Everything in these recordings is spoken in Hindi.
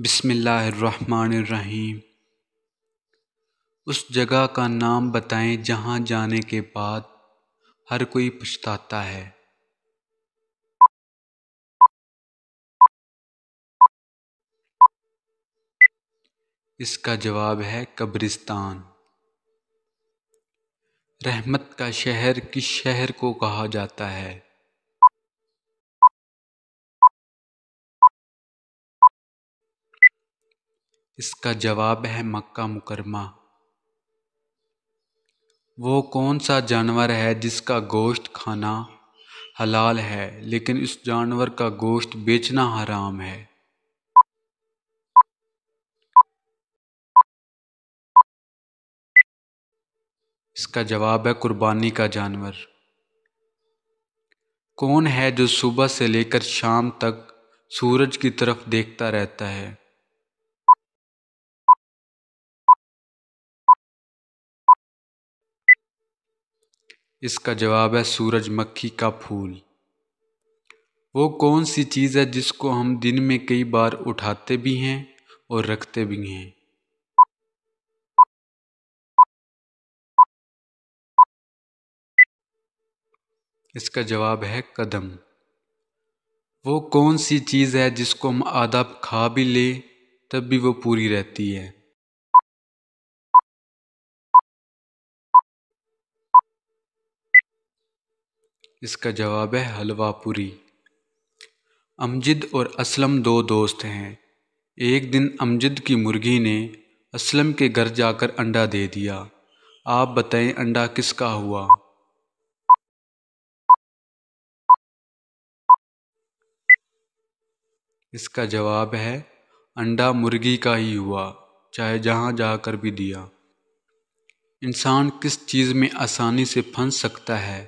बसमीम उस जगह का नाम बताएं जहाँ जाने के बाद हर कोई पछताता है इसका जवाब है कब्रिस्तान रहमत का शहर किस शहर को कहा जाता है इसका जवाब है मक्का मुकरमा वो कौन सा जानवर है जिसका गोश्त खाना हलाल है लेकिन उस जानवर का गोश्त बेचना हराम है इसका जवाब है कुर्बानी का जानवर कौन है जो सुबह से लेकर शाम तक सूरज की तरफ देखता रहता है इसका जवाब है सूरजमक्खी का फूल वो कौन सी चीज़ है जिसको हम दिन में कई बार उठाते भी हैं और रखते भी हैं इसका जवाब है कदम वो कौन सी चीज़ है जिसको हम आधा खा भी ले तब भी वो पूरी रहती है इसका जवाब है हलवा पूरी अमजिद और असलम दो दोस्त हैं एक दिन अमजिद की मुर्गी ने असलम के घर जाकर अंडा दे दिया आप बताएं अंडा किसका हुआ इसका जवाब है अंडा मुर्गी का ही हुआ चाहे जहाँ जाकर भी दिया इंसान किस चीज़ में आसानी से फंस सकता है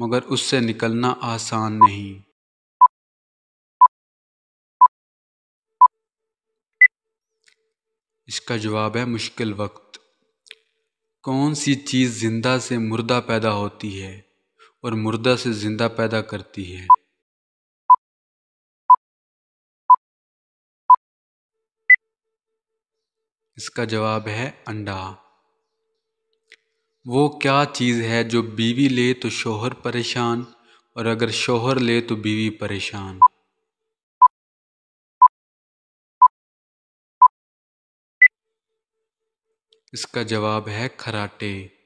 मगर उससे निकलना आसान नहीं इसका जवाब है मुश्किल वक्त कौन सी चीज़ ज़िंदा से मुर्दा पैदा होती है और मुर्दा से ज़िंदा पैदा करती है इसका जवाब है अंडा वो क्या चीज़ है जो बीवी ले तो शोहर परेशान और अगर शोहर ले तो बीवी परेशान इसका जवाब है खराटे